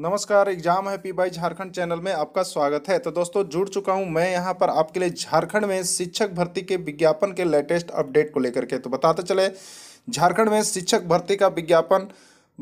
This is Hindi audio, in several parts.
नमस्कार एग्जाम है पी बाई झारखंड चैनल में आपका स्वागत है तो दोस्तों जुड़ चुका हूं मैं यहां पर आपके लिए झारखंड में शिक्षक भर्ती के विज्ञापन के लेटेस्ट अपडेट को लेकर के तो बताते चले झारखंड में शिक्षक भर्ती का विज्ञापन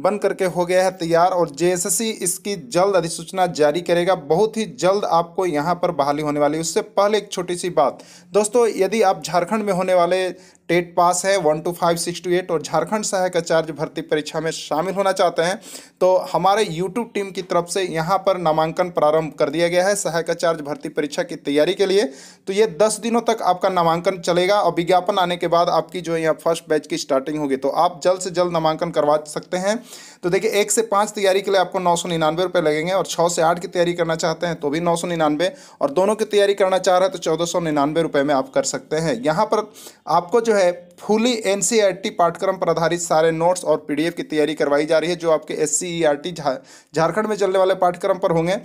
बन करके हो गया है तैयार और जे इसकी जल्द अधिसूचना जारी करेगा बहुत ही जल्द आपको यहाँ पर बहाली होने वाली उससे पहले एक छोटी सी बात दोस्तों यदि आप झारखंड में होने वाले टेट पास है one two five six two eight और झारखंड सहायक आचार्य भर्ती परीक्षा में शामिल होना चाहते हैं तो हमारे यूट्यूब टीम की तरफ से यहाँ पर नामांकन प्रारंभ कर दिया गया है सहायक आचार्य भर्ती परीक्षा की तैयारी के लिए तो ये दस दिनों तक आपका नामांकन चलेगा और विज्ञापन आने के बाद आपकी जो यहाँ फर्स्ट बैच की स्टार्टिंग होगी तो आप जल्द से जल्द नामांकन करवा सकते हैं तो देखिए एक से पाँच तैयारी के लिए आपको नौ सौ निन्यानवे रुपये लगेंगे और छः से आठ की तैयारी करना चाहते हैं तो भी नौ सौ निन्यानवे और दोनों की तैयारी करना चाह रहे हैं तो चौदह सौ निन्यानवे रुपये में आप कर सकते हैं यहाँ पर आपको जो है फुली एन e पाठ्यक्रम पर आधारित सारे नोट्स और पी की तैयारी करवाई जा रही है जो आपके एस सी e झारखंड में चलने वाले पाठ्यक्रम पर होंगे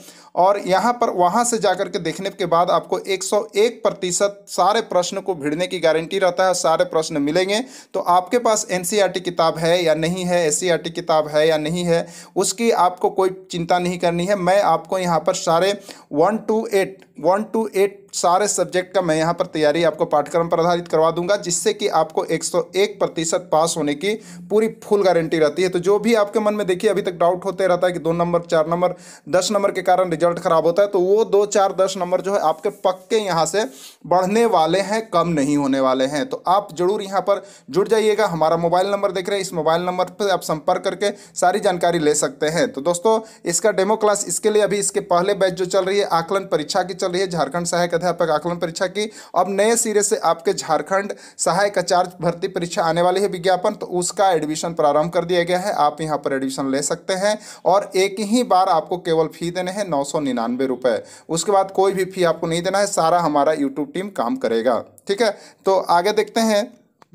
और यहाँ पर वहाँ से जाकर के देखने के बाद आपको 101 प्रतिशत सारे प्रश्न को भिड़ने की गारंटी रहता है सारे प्रश्न मिलेंगे तो आपके पास एन e किताब है या नहीं है एस किताब है या नहीं है उसकी आपको कोई चिंता नहीं करनी है मैं आपको यहाँ पर सारे one two eight one two eight सारे सब्जेक्ट का मैं यहाँ पर तैयारी आपको पाठ्यक्रम पर आधारित करवा दूंगा जिससे कि आपको आपको 101 प्रतिशत पास होने की पूरी फुल गारंटी रहती है तो जो भी आपके मन में देखिए अभी तक डाउट होते रहता है कि दो नंबर चार नंबर दस नंबर के कारण रिजल्ट खराब होता है तो वो दो चार दस नंबर जो है आपके पक्के यहाँ से बढ़ने वाले हैं कम नहीं होने वाले हैं तो आप जरूर यहाँ पर जुड़ जाइएगा हमारा मोबाइल नंबर देख रहे हैं इस मोबाइल नंबर पर आप संपर्क करके सारी जानकारी ले सकते हैं तो दोस्तों इसका डेमो क्लास इसके लिए अभी इसके पहले बैच जो चल रही है आकलन परीक्षा की चल रही है झारखंड सहायक अध्यापक आकलन परीक्षा की अब नए सिरे से आपके झारखंड सहायक आचार्य भर्ती परीक्षा आने वाली है विज्ञापन तो उसका एडमिशन प्रारंभ कर दिया गया है आप यहाँ पर एडमिशन ले सकते हैं और एक ही बार आपको केवल फी देने हैं नौ सौ निन्यानवे रुपये उसके बाद कोई भी फी आपको नहीं देना है सारा हमारा यूट्यूब टीम काम करेगा ठीक है तो आगे देखते हैं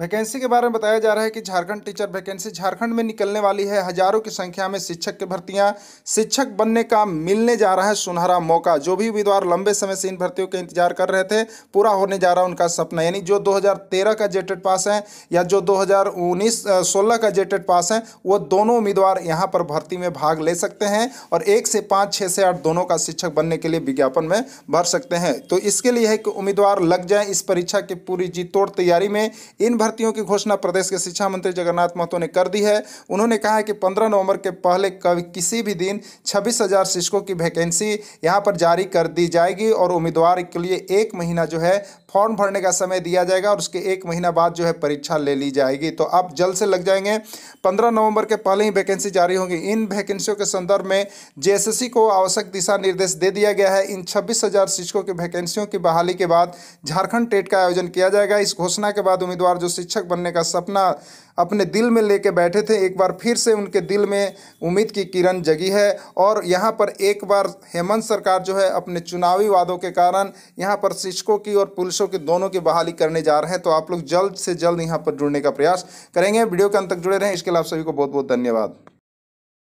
वैकेंसी के बारे में बताया जा रहा है कि झारखंड टीचर वैकेंसी झारखंड में निकलने वाली है हजारों की संख्या में शिक्षक की भर्तियां शिक्षक बनने का मिलने जा रहा है सुनहरा मौका जो भी उम्मीदवार लंबे समय से इन भर्तियों का इंतजार कर रहे थे पूरा होने जा रहा है उनका सपना यानी जो 2013 का जेटेड पास है या जो दो सोलह का जेटेड पास है वो दोनों उम्मीदवार यहाँ पर भर्ती में भाग ले सकते हैं और एक से पाँच छः से आठ दोनों का शिक्षक बनने के लिए विज्ञापन में भर सकते हैं तो इसके लिए है कि उम्मीदवार लग जाए इस परीक्षा की पूरी जीतोड़ तैयारी में इन भर्तियों की घोषणा प्रदेश के शिक्षा मंत्री जगन्नाथ महतो ने कर दी है उन्होंने कहा है कि पंद्रह नवंबर के पहले कभी किसी भी दिन छब्बीस हज़ार शिक्षकों की वैकेंसी यहां पर जारी कर दी जाएगी और उम्मीदवार के लिए एक महीना जो है फॉर्म भरने का समय दिया जाएगा और उसके एक महीना बाद जो है परीक्षा ले ली जाएगी तो आप जल्द से लग जाएंगे पंद्रह नवंबर के पहले ही वैकेंसी जारी होंगी इन वैकेंसियों के संदर्भ में जेएसएससी को आवश्यक दिशा निर्देश दे दिया गया है इन छब्बीस हज़ार शिक्षकों की वैकेंसियों की बहाली के बाद झारखंड टेट का आयोजन किया जाएगा इस घोषणा के बाद उम्मीदवार जो शिक्षक बनने का सपना अपने दिल में लेके बैठे थे एक बार फिर से उनके दिल में उम्मीद की किरण जगी है और यहाँ पर एक बार हेमंत सरकार जो है अपने चुनावी वादों के कारण यहाँ पर शिक्षकों की और पुलिसों की दोनों की बहाली करने जा रहे हैं तो आप लोग जल्द से जल्द यहाँ पर जुड़ने का प्रयास करेंगे वीडियो के अंत तक जुड़े रहें इसके लिए आप सभी को बहुत बहुत धन्यवाद